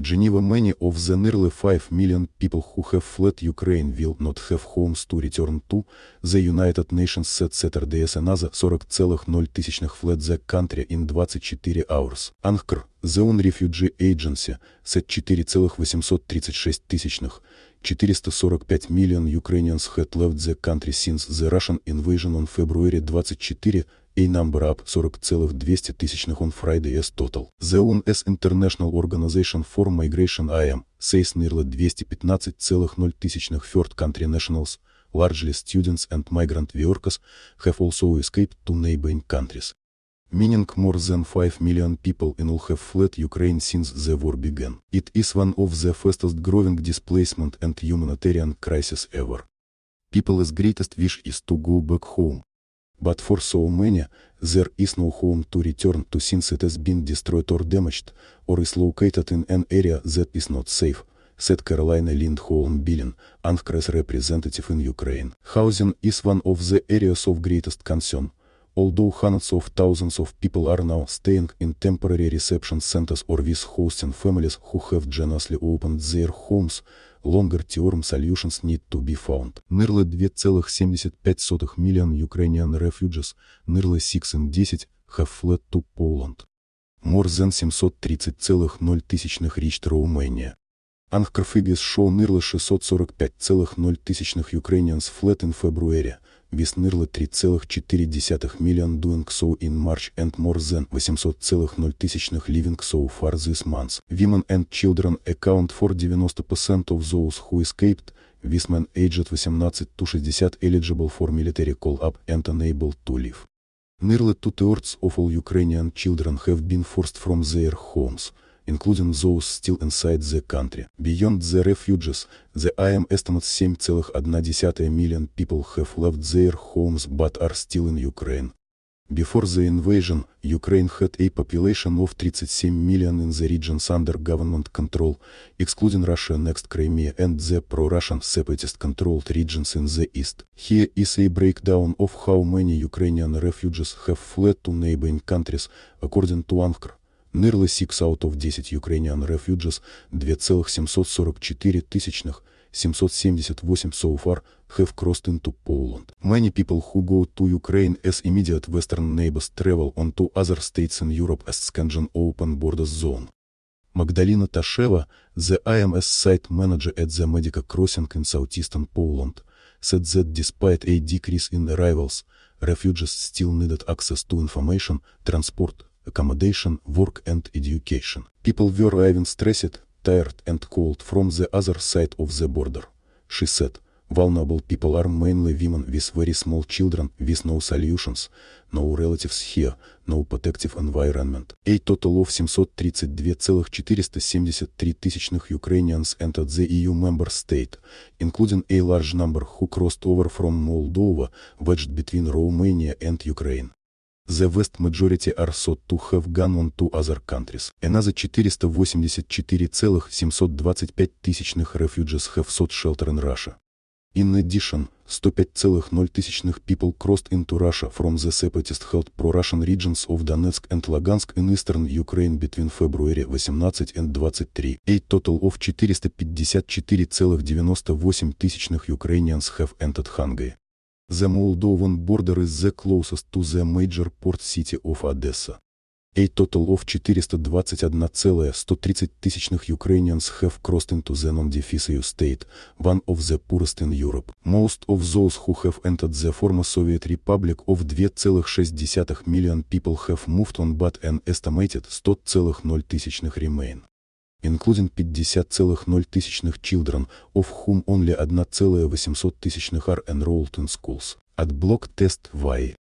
Geneva many of the nearly 5 million people who have fled Ukraine will not have homes to return to, the United Nations said Saturday as another 40,0 тысячных fled the country in 24 hours. Anchor, the UN Refugee Agency, said 4,836 тысячных, 445 million Ukrainians had left the country since the Russian invasion on February 24, a number up 40,2 on Friday as total. The UN's International Organization for Migration IM says nearly 215,000 third country nationals, largely students and migrant workers, have also escaped to neighboring countries. Meaning more than 5 million people in all have fled Ukraine since the war began. It is one of the fastest growing displacement and humanitarian crises ever. People's greatest wish is to go back home, but for so many, there is no home to return to since it has been destroyed or damaged, or is located in an area that is not safe, said Carolina Lindholm Billin, UNCRES representative in Ukraine. Housing is one of the areas of greatest concern. Although hundreds of thousands of people are now staying in temporary reception centers or with hosting families who have generously opened their homes, Longer Theorem Solutions Need to be Found. NERLE 2,75 миллион Ukrainian Refugees, NERLE 6 and 10 have fled to Poland. More than 730,0 тысячных reached Romania. Anchor Figures show NERLE 645,0 тысячных Ukrainians fled in February, with nearly миллион doing so in March and more than 800,000 living so far this month. Women and children account for 90% of those who escaped, Wisman aged 18 to 60 eligible for military call-up and unable to leave. Nearly two-thirds of all Ukrainian children have been forced from their homes, including those still inside the country. Beyond the refugees, the IM estimates 7,1 million people have left their homes but are still in Ukraine. Before the invasion, Ukraine had a population of 37 million in the regions under government control, excluding Russia next Crimea and the pro-Russian separatist-controlled regions in the east. Here is a breakdown of how many Ukrainian refugees have fled to neighboring countries, according to UNHCR. Nearly 6 out of 10 Ukrainian refugees, 2,744 тысячных, 778 so far, have crossed into Poland. Many people who go to Ukraine as immediate western neighbors travel on to other states in Europe as Schengen open borders zone. Magdalena Tasheva, the IMS site manager at the Medica Crossing in southeastern Poland, said that despite a decrease in arrivals, refugees still needed access to information, transport, accommodation, work and education. People were even stressed, tired and cold from the other side of the border. She said, vulnerable people are mainly women with very small children, with no solutions, no relatives here, no protective environment. A total of 732,473 тысячных Ukrainians entered the EU member state, including a large number who crossed over from Moldova, wedged between Romania and Ukraine. The West Majority are sought to have gone on to other countries. Another 484,725 тысячных refugees have sought shelter in Russia. In addition, 105,0 тысячных people crossed into Russia from the separatist-held pro-Russian regions of Donetsk and Lugansk in eastern Ukraine between February 18 and 23. A total of 454,98 тысячных Ukrainians have entered Hungary. The Moldovan border is the closest to the major port city of Odessa. A total of 421,130 Ukrainians have crossed into the non-defisio state, one of the poorest in Europe. Most of those who have entered the former Soviet Republic of 2,6 million people have moved on but an estimated 100,000 remain. including 50,0 children, of whom only 1,8 R enrolled in schools, at block test Y.